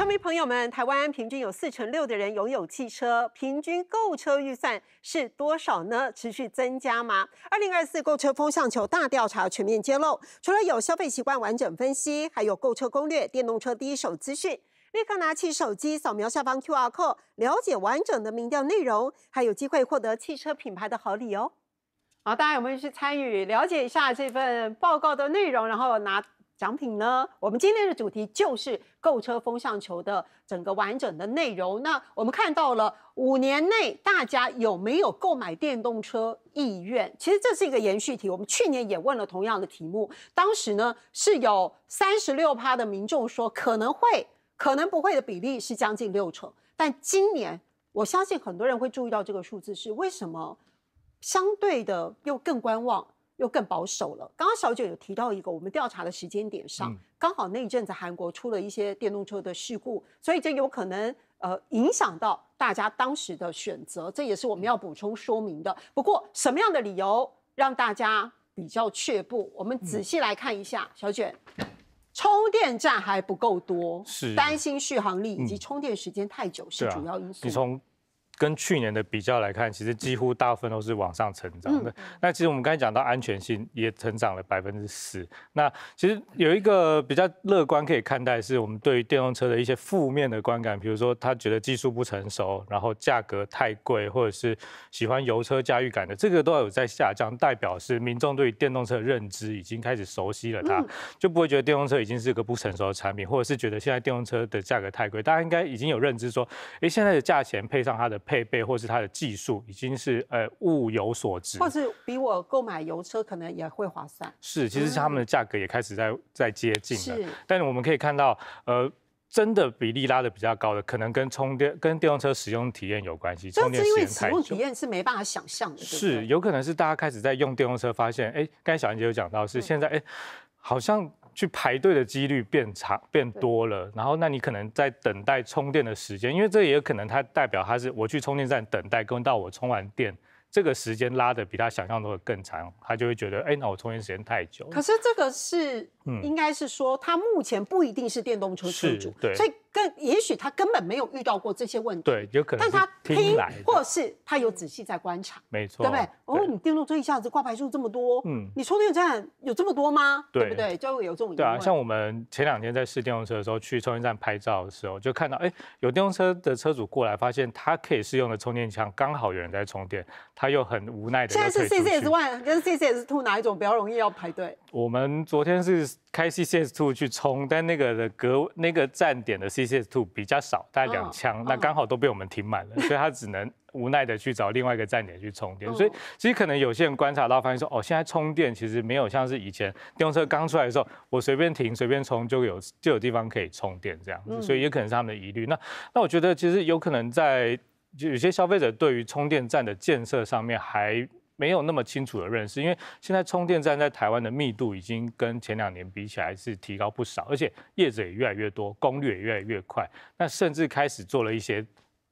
球迷朋友们，台湾平均有四成六的人拥有汽车，平均购车预算是多少呢？持续增加吗？二零二四购车风向球大调查全面揭露，除了有消费习惯完整分析，还有购车攻略、电动车第一手资讯。立刻拿起手机扫描下方 QR Code，了解完整的民调内容，还有机会获得汽车品牌的好礼哦！好，大家有没有去参与了解一下这份报告的内容，然后拿。奖品呢？我们今天的主题就是购车风向球的整个完整的内容。那我们看到了五年内大家有没有购买电动车意愿？其实这是一个延续题，我们去年也问了同样的题目，当时呢是有三十六趴的民众说可能会，可能不会的比例是将近六成。但今年我相信很多人会注意到这个数字是为什么相对的又更观望。又更保守了。刚刚小卷有提到一个，我们调查的时间点上，刚好那一阵子韩国出了一些电动车的事故，所以这有可能呃影响到大家当时的选择，这也是我们要补充说明的。不过什么样的理由让大家比较却步？我们仔细来看一下，小卷，充电站还不够多，是担心续航力以及充电时间太久是主要因素。跟去年的比较来看，其实几乎大部分都是往上成长的。那其实我们刚才讲到安全性也成长了百分之十。那其实有一个比较乐观可以看待，是我们对于电动车的一些负面的观感，比如说他觉得技术不成熟，然后价格太贵，或者是喜欢油车驾驭感的，这个都有在下降。代表是民众对于电动车的认知已经开始熟悉了，它就不会觉得电动车已经是个不成熟的产品，或者是觉得现在电动车的价格太贵，大家应该已经有认知说，哎，现在的价钱配上它的。配备或是它的技术已经是呃物有所值，或是比我购买油车可能也会划算。是，其实他们的价格也开始在在接近了。但是我们可以看到，呃，真的比例拉的比较高的，可能跟充电跟电动车使用体验有关系。这是因为使用体验是没办法想象的，是有可能是大家开始在用电动车发现，哎，刚才小安姐有讲到是现在哎，好像。去排队的几率变长变多了，然后那你可能在等待充电的时间，因为这也可能它代表他是我去充电站等待，跟到我充完电，这个时间拉的比他想象中的更长，他就会觉得，哎，那我充电时间太久。可是这个是。应该是说他目前不一定是电动车车主，对，所以跟也许他根本没有遇到过这些问题，对，有可能。但他听，或者是他有仔细在观察，没错，对不对？哦，你电动车一下子挂牌数这么多，嗯，你充电站有这么多吗？对不对？就会有这种对啊，像我们前两天在试电动车的时候，去充电站拍照的时候，就看到，哎，有电动车的车主过来，发现他可以试用的充电枪刚好有人在充电，他又很无奈的。现在是 C C S One 跟 C C S Two 哪一种比较容易要排队？我们昨天是。开 CCS Two 去充，但那个的隔那个站点的 CCS Two 比较少，大概两枪，那刚好都被我们停满了，所以他只能无奈的去找另外一个站点去充电。所以其实可能有些人观察到，发现说，哦，现在充电其实没有像是以前电动车刚出来的时候，我随便停随便充就有就有地方可以充电这样。所以也可能是他们的疑虑。那那我觉得其实有可能在有些消费者对于充电站的建设上面还。没有那么清楚的认识，因为现在充电站在台湾的密度已经跟前两年比起来是提高不少，而且业者也越来越多，功率也越来越快，那甚至开始做了一些，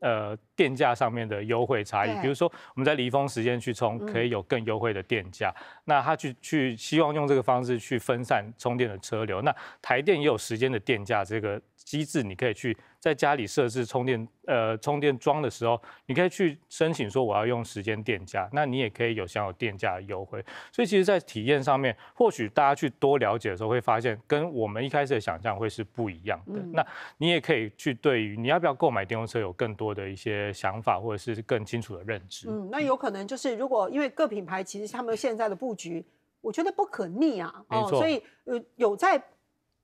呃。电价上面的优惠差异，比如说我们在离峰时间去充，可以有更优惠的电价。那他去去希望用这个方式去分散充电的车流。那台电也有时间的电价这个机制，你可以去在家里设置充电呃充电桩的时候，你可以去申请说我要用时间电价，那你也可以有享有电价的优惠。所以其实，在体验上面，或许大家去多了解的时候，会发现跟我们一开始的想象会是不一样的。那你也可以去对于你要不要购买电动车有更多的一些。的想法，或者是更清楚的认知。嗯，那有可能就是，如果因为各品牌其实他们现在的布局，我觉得不可逆啊。哦，所以呃，有在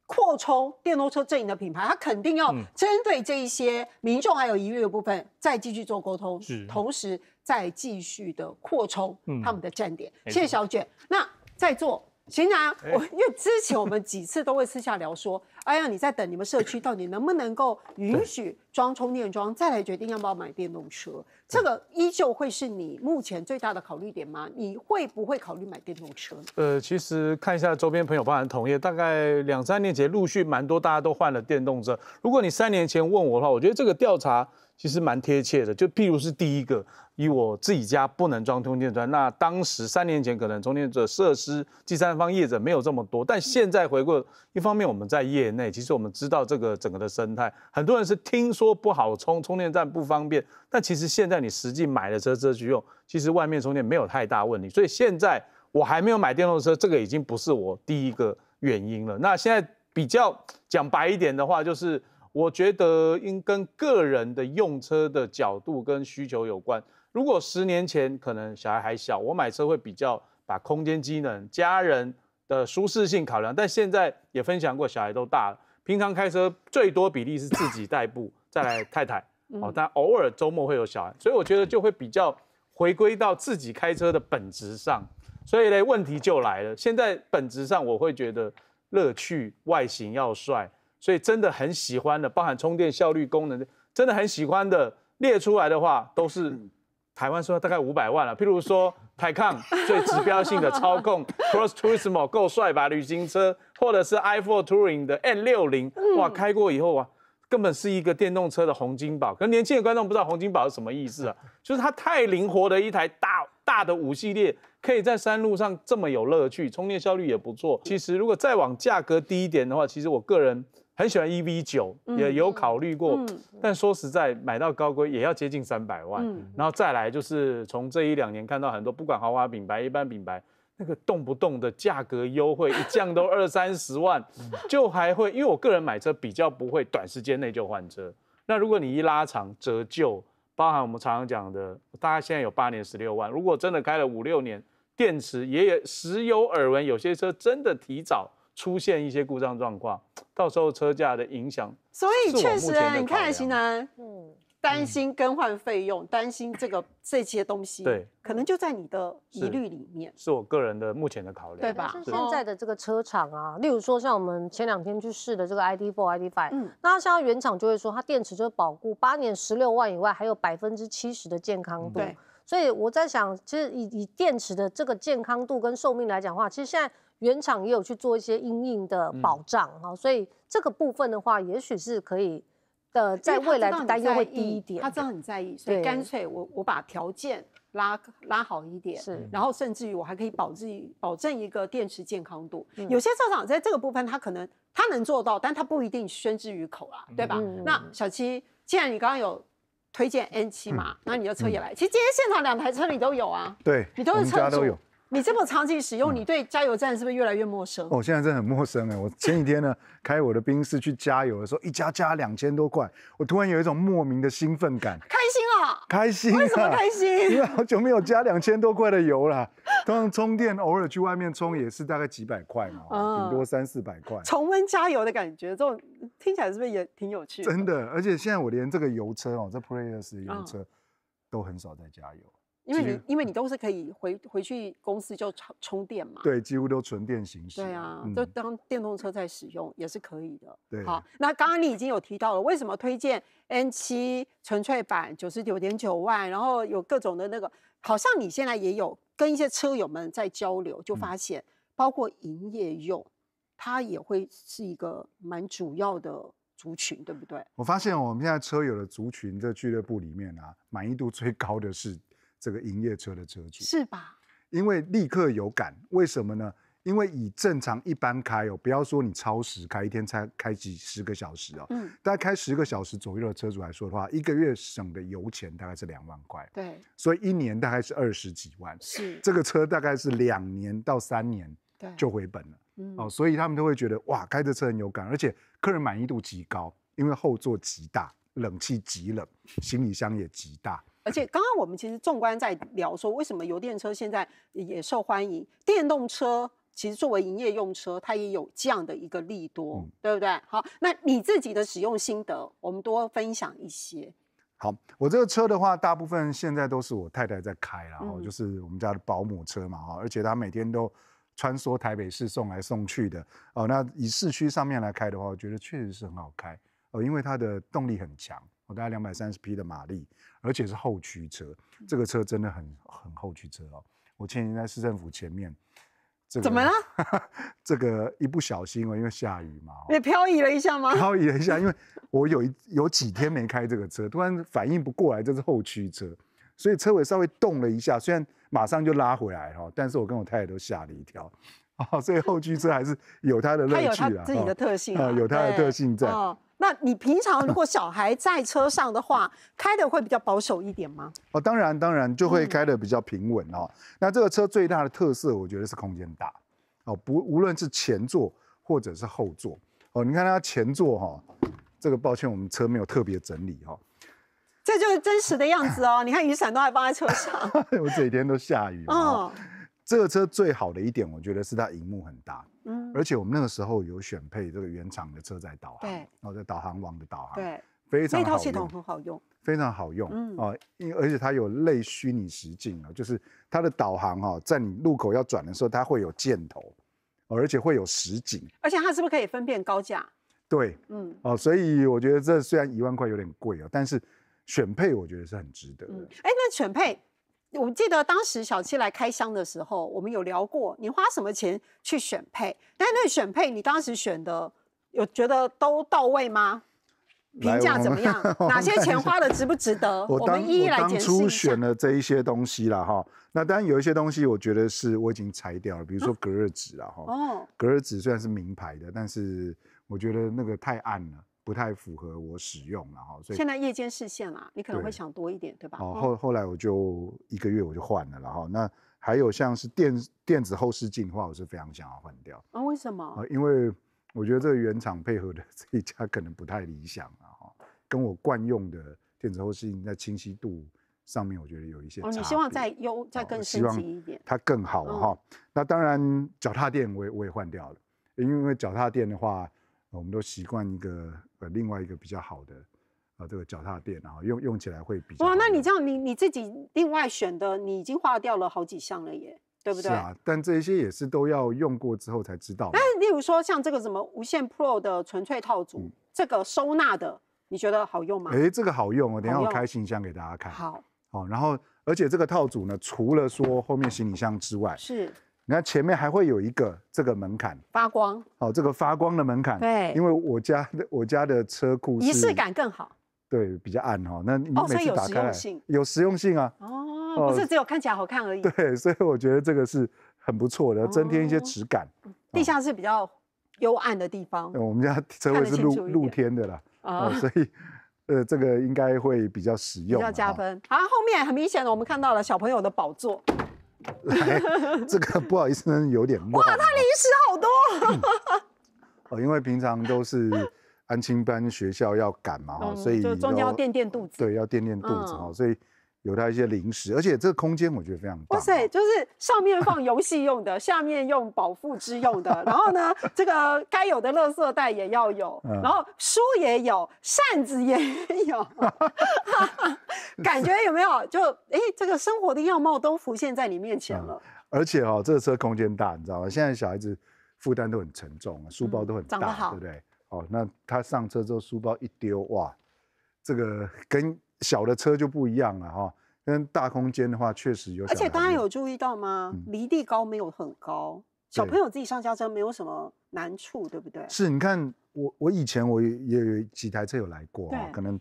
扩充电动车阵营的品牌，它肯定要针对这一些民众还有疑虑的部分，再继续做沟通。是，同时再继续的扩充他们的站点。谢谢小卷。那在座，行然，我因为之前我们几次都会私下聊说，哎呀，你在等你们社区到底能不能够允许？装充电桩，再来决定要不要买电动车，这个依旧会是你目前最大的考虑点吗？你会不会考虑买电动车？呃，其实看一下周边朋友、包含同业，大概两三年前陆续蛮多大家都换了电动车。如果你三年前问我的话，我觉得这个调查其实蛮贴切的。就譬如是第一个，以我自己家不能装充电桩，那当时三年前可能充电者设施第三方业者没有这么多，但现在回过，一方面我们在业内其实我们知道这个整个的生态，很多人是听说。说不好充充电站不方便，但其实现在你实际买了车车去用，其实外面充电没有太大问题。所以现在我还没有买电动车，这个已经不是我第一个原因了。那现在比较讲白一点的话，就是我觉得应跟个人的用车的角度跟需求有关。如果十年前可能小孩还小，我买车会比较把空间、机能、家人的舒适性考量。但现在也分享过，小孩都大了。平常开车最多比例是自己代步，再来太太哦，但偶尔周末会有小孩，所以我觉得就会比较回归到自己开车的本质上。所以呢，问题就来了，现在本质上我会觉得乐趣、外形要帅，所以真的很喜欢的，包含充电效率、功能，真的很喜欢的列出来的话，都是台湾说大概五百万了。譬如说，泰康最指标性的操控，Cross Tourismo 够帅吧，旅行车。或者是 iPhone Touring 的 N60，哇，开过以后啊，根本是一个电动车的洪金宝。可能年轻的观众不知道洪金宝是什么意思啊，就是它太灵活的一台大大的五系列，可以在山路上这么有乐趣，充电效率也不错。其实如果再往价格低一点的话，其实我个人很喜欢 EV9，也有考虑过，但说实在，买到高规也要接近三百万。然后再来就是从这一两年看到很多，不管豪华品牌、一般品牌。那个动不动的价格优惠一降都二三十万，就还会，因为我个人买车比较不会短时间内就换车。那如果你一拉长折旧，包含我们常常讲的，大概现在有八年十六万，如果真的开了五六年，电池也有，时有耳闻有些车真的提早出现一些故障状况，到时候车价的影响，所以确实，你看，行南，嗯。担心更换费用，担心这个这些东西，对，可能就在你的疑虑里面。是我个人的目前的考量，对吧？现在的这个车厂啊，例如说像我们前两天去试的这个 ID.4、ID.5，嗯，那现在原厂就会说，它电池就是保固八年十六万以外，还有百分之七十的健康度。所以我在想，其实以以电池的这个健康度跟寿命来讲话，其实现在原厂也有去做一些硬硬的保障哈。所以这个部分的话，也许是可以。的在未来，它又会低一点。他真的很在意，所以干脆我我把条件拉拉好一点，是，然后甚至于我还可以保自己保证一个电池健康度。有些车厂在这个部分，他可能他能做到，但他不一定宣之于口啊，对吧？那小七，既然你刚刚有推荐 N 七嘛，那你的车也来。其实今天现场两台车你都有啊，对，你都是车主。你这么长期使用，你对加油站是不是越来越陌生？哦，现在真的很陌生哎！我前几天呢，开我的冰室去加油的时候，一加加两千多块，我突然有一种莫名的兴奋感，开心啊！开心？为什么开心？因为好久没有加两千多块的油了，通常充电偶尔去外面充也是大概几百块嘛，顶多三四百块。重温加油的感觉，这种听起来是不是也挺有趣？真的，而且现在我连这个油车哦，这普 s 的油车都很少在加油。因为你因为你都是可以回回去公司就充充电嘛，对，几乎都纯电行驶，对啊，就当电动车在使用也是可以的。好，那刚刚你已经有提到了，为什么推荐 N 七纯粹版九十九点九万，然后有各种的那个，好像你现在也有跟一些车友们在交流，就发现包括营业用，它也会是一个蛮主要的族群，对不对？我发现我们现在车友的族群这俱乐部里面啊，满意度最高的是。这个营业车的车主是吧？因为立刻有感，为什么呢？因为以正常一般开哦，不要说你超时开，一天才开几十个小时哦，嗯，大概开十个小时左右的车主来说的话，一个月省的油钱大概是两万块。对，所以一年大概是二十几万。是，这个车大概是两年到三年就回本了。哦，所以他们都会觉得哇，开着车很有感，而且客人满意度极高，因为后座极大，冷气极冷，行李箱也极大。而且刚刚我们其实纵观在聊说，为什么油电车现在也受欢迎？电动车其实作为营业用车，它也有这样的一个利多，对不对？好，那你自己的使用心得，我们多分享一些。好，我这个车的话，大部分现在都是我太太在开，然后就是我们家的保姆车嘛，哈。而且她每天都穿梭台北市送来送去的。哦，那以市区上面来开的话，我觉得确实是很好开。哦，因为它的动力很强，我大概两百三十匹的马力。而且是后驱车，这个车真的很很后驱车哦。我前天在市政府前面，怎么了？这个一不小心哦，因为下雨嘛，你漂移了一下吗？漂移了一下，因为我有有几天没开这个车，突然反应不过来这是后驱车，所以车尾稍微动了一下，虽然马上就拉回来哈，但是我跟我太太都吓了一跳。哦，所以后驱车还是有它的乐趣啊，自己的特性啊，有它的特性在。那你平常如果小孩在车上的话，开的会比较保守一点吗？哦，当然当然，就会开的比较平稳哦。那这个车最大的特色，我觉得是空间大哦。不，无论是前座或者是后座哦，你看它前座哈，这个抱歉，我们车没有特别整理哈，这就是真实的样子哦。你看雨伞都还放在车上，我这几天都下雨。哦，这个车最好的一点，我觉得是它荧幕很大，嗯，而且我们那个时候有选配这个原厂的车载导航，然后在导航网的导航，对，非常好用，那套系统很好用，非常好用，嗯啊，因为而且它有类虚拟实境啊，就是它的导航哈，在你路口要转的时候，它会有箭头，而且会有实景，而且它是不是可以分辨高价？对，嗯，哦，所以我觉得这虽然一万块有点贵啊，但是选配我觉得是很值得的。哎，那选配。我记得当时小七来开箱的时候，我们有聊过你花什么钱去选配，但那选配你当时选的有觉得都到位吗？评价怎么样？哪些钱花的值不值得？我们一一来解释一下。初选的这一些东西了哈，那当然有一些东西我觉得是我已经裁掉了，比如说隔热纸了哈。哦，隔热纸虽然是名牌的，但是我觉得那个太暗了。不太符合我使用了哈，所以现在夜间视线啦，你可能会想多一点，对吧？后后来我就一个月我就换了然后那还有像是电电子后视镜的话，我是非常想要换掉啊。为什么？啊，因为我觉得这个原厂配合的 这一家可能不太理想了哈。跟我惯用的电子后视镜在清晰度上面，我觉得有一些哦。你希望再优再更升级一点，它更好哈。那当然脚踏垫我也我也换掉了，因为脚踏垫的话，我们都习惯一个。呃，另外一个比较好的，啊，这个脚踏垫，然后用用起来会比较。哇，那你这样，你你自己另外选的，你已经花掉了好几项了耶，对不对？是啊，但这些也是都要用过之后才知道。那例如说像这个什么无线 Pro 的纯粹套组，这个收纳的，你觉得好用吗？哎，这个好用哦，等下我开行李箱给大家看。好，好，然后而且这个套组呢，除了说后面行李箱之外，是。你看前面还会有一个这个门槛发光，好，这个发光的门槛，对，因为我家的我家的车库仪式感更好，对，比较暗哈，那哦所以有实用性，有实用性啊，哦，不是只有看起来好看而已，对，所以我觉得这个是很不错的，增添一些质感。地下室比较幽暗的地方，我们家车位是露露天的啦，啊，所以呃这个应该会比较实用，要加分。好，后面很明显的，我们看到了小朋友的宝座。来，这个不好意思，有点慢。哇，他零食好多。哦，因为平常都是安亲班学校要赶嘛，哈，所以中间要垫垫肚子，对，要垫垫肚子哈，所以有他一些零食，而且这个空间我觉得非常棒。不是，就是上面放游戏用的，下面用饱腹之用的，然后呢，这个该有的垃圾袋也要有，然后书也有，扇子也有。感觉有没有？就哎，这个生活的样貌都浮现在你面前了。而且哦，这个车空间大，你知道吗？现在小孩子负担都很沉重，书包都很大，对不对？哦，那他上车之后书包一丢，哇，这个跟小的车就不一样了哈。跟大空间的话，确实有。而且大家有注意到吗？离地高没有很高，小朋友自己上下车没有什么难处，对不对？是，你看我我以前我也有几台车有来过，可能。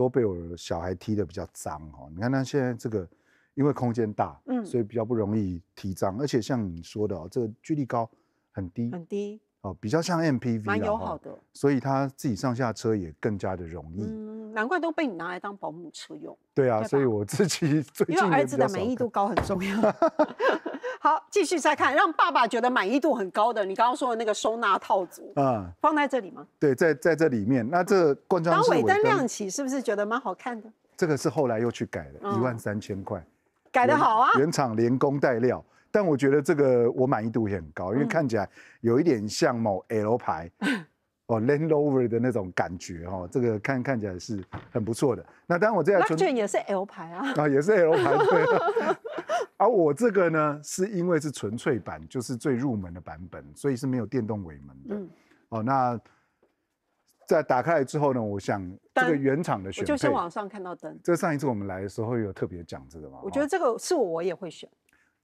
都被我小孩踢得比较脏哦。你看他现在这个，因为空间大，嗯，所以比较不容易踢脏。而且像你说的哦，这个距离高很低，很低哦，比较像 MPV，蛮友好的。所以他自己上下车也更加的容易。嗯，难怪都被你拿来当保姆车用。对啊，所以我自己 最近因为儿子的满意度高很重要。好，继续再看，让爸爸觉得满意度很高的，你刚刚说的那个收纳套组，啊，放在这里吗？对，在在这里面。那这灌装水尾灯亮起，是不是觉得蛮好看的？这个是后来又去改的，一万三千块，改的好啊！原厂连工带料，但我觉得这个我满意度也很高，因为看起来有一点像某 L 牌，哦，Land Rover 的那种感觉哦，这个看看起来是很不错的。那当然我这车，那也是 L 牌啊？啊，也是 L 牌，对。而我这个呢，是因为是纯粹版，就是最入门的版本，所以是没有电动尾门的。嗯。哦，那在打开来之后呢，我想这个原厂的选配，就先网上看到灯。这上一次我们来的时候有特别讲这个嘛？我觉得这个是我也会选，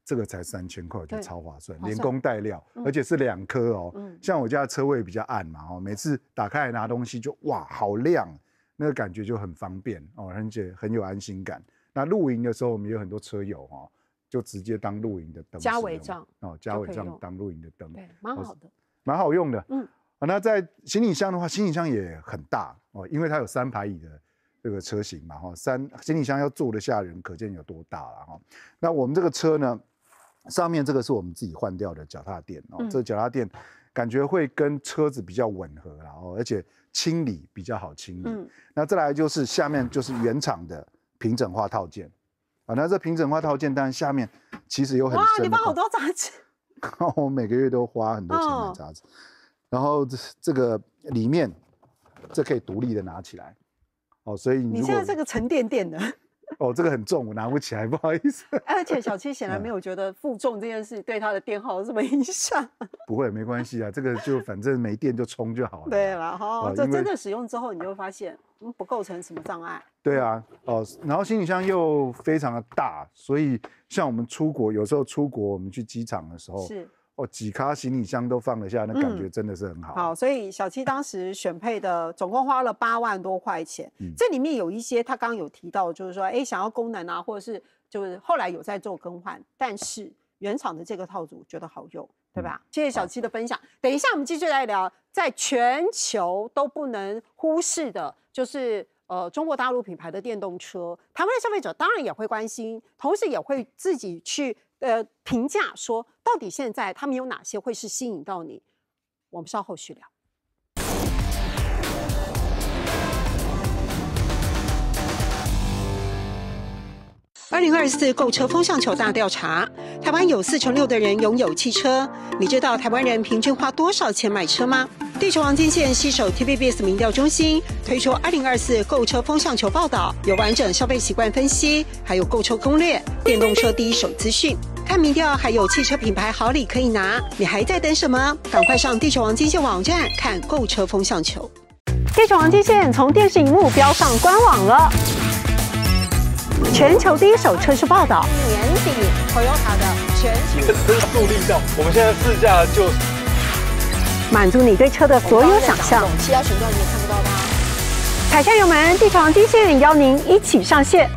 这个才三千块就超划算，连工带料，而且是两颗哦。嗯。像我家的车位比较暗嘛，哦，每次打开来拿东西就哇好亮，那个感觉就很方便哦，而且很有安心感。那露营的时候，我们有很多车友哦。就直接当露营的灯，加尾帐哦，加尾帐当露营的灯，对，蛮好的，蛮好用的，嗯，那在行李箱的话，行李箱也很大哦，因为它有三排椅的这个车型嘛，哈，三行李箱要坐得下人，可见有多大了哈。那我们这个车呢，上面这个是我们自己换掉的脚踏垫哦，这脚踏垫感觉会跟车子比较吻合啦，哦，而且清理比较好清理。那再来就是下面就是原厂的平整化套件。反正这平整化套件，当然下面其实有很多，哇，你放好多杂志，我每个月都花很多钱买杂志，然后这这个里面，这可以独立的拿起来。哦，所以你现在这个沉甸甸的。哦，这个很重，我拿不起来，不好意思。而且小七显然没有觉得负重这件事对他的电耗有什么影响。不会，没关系啊，这个就反正没电就充就好了。对了，哈，这真正使用之后，你会发现，嗯，不构成什么障碍。对啊，哦，然后行李箱又非常的大，所以像我们出国，有时候出国我们去机场的时候是。哦，几卡行李箱都放得下，那感觉真的是很好。好，所以小七当时选配的总共花了八万多块钱，这里面有一些他刚刚有提到，就是说，哎，想要功能啊，或者是就是后来有在做更换，但是原厂的这个套组觉得好用，对吧？谢谢小七的分享。等一下我们继续来聊，在全球都不能忽视的就是呃中国大陆品牌的电动车，台湾的消费者当然也会关心，同时也会自己去。呃，评价说到底，现在他们有哪些会是吸引到你？我们稍后续聊。二零二四购车风向球大调查，台湾有四成六的人拥有汽车。你知道台湾人平均花多少钱买车吗？地球王金线携手 TBS 民调中心推出二零二四购车风向球报道，有完整消费习惯分析，还有购车攻略、电动车第一手资讯。看民调，还有汽车品牌好礼可以拿。你还在等什么？赶快上地球王金线网站看购车风向球。地球王金线从电视荧幕标上官网了。全球第一手车市报道，年底 t o y o 有 a 的全新车速力道。我们现在试驾就满足你对车的所有想象。气压诊断你也看不到吧？踩下油门，地上低线，邀您一起上线。